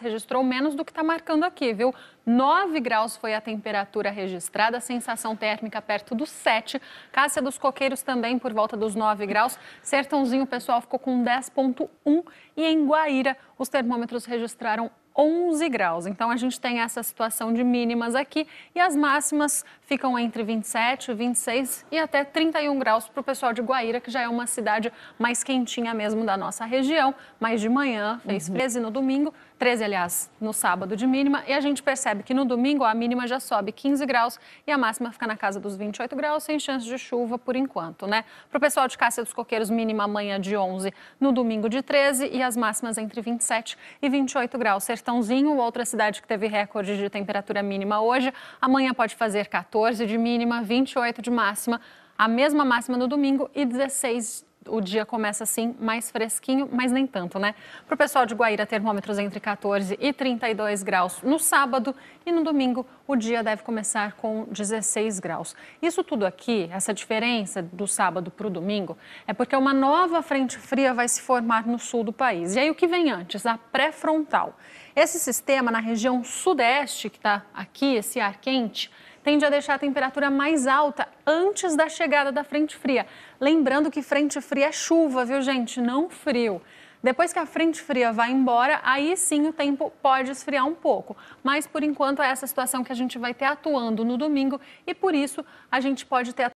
registrou menos do que está marcando aqui, viu? 9 graus foi a temperatura registrada, sensação térmica perto dos 7. Cássia dos Coqueiros também por volta dos 9 graus. Sertãozinho, pessoal ficou com 10,1. E em Guaíra, os termômetros registraram 11 graus. Então a gente tem essa situação de mínimas aqui e as máximas ficam entre 27, 26 e até 31 graus para o pessoal de Guaíra, que já é uma cidade mais quentinha mesmo da nossa região. Mas de manhã fez uhum. 13 no domingo, 13, aliás, no sábado de mínima, e a gente percebe que no domingo a mínima já sobe 15 graus e a máxima fica na casa dos 28 graus, sem chance de chuva por enquanto, né? Para o pessoal de Cássia dos Coqueiros, mínima amanhã de 11, no domingo de 13 e as máximas entre 27 e 28 graus. Certeza tostãozinho. Outra cidade que teve recorde de temperatura mínima hoje. Amanhã pode fazer 14 de mínima, 28 de máxima. A mesma máxima no domingo e 16 o dia começa assim mais fresquinho, mas nem tanto, né? Para o pessoal de Guaíra, termômetros entre 14 e 32 graus no sábado e no domingo o dia deve começar com 16 graus. Isso tudo aqui, essa diferença do sábado para o domingo, é porque uma nova frente fria vai se formar no sul do país. E aí o que vem antes? A pré-frontal. Esse sistema na região sudeste, que está aqui, esse ar quente, tende a deixar a temperatura mais alta antes da chegada da frente fria. Lembrando que frente fria é chuva, viu, gente? Não frio. Depois que a frente fria vai embora, aí sim o tempo pode esfriar um pouco. Mas por enquanto é essa situação que a gente vai ter atuando no domingo e por isso a gente pode ter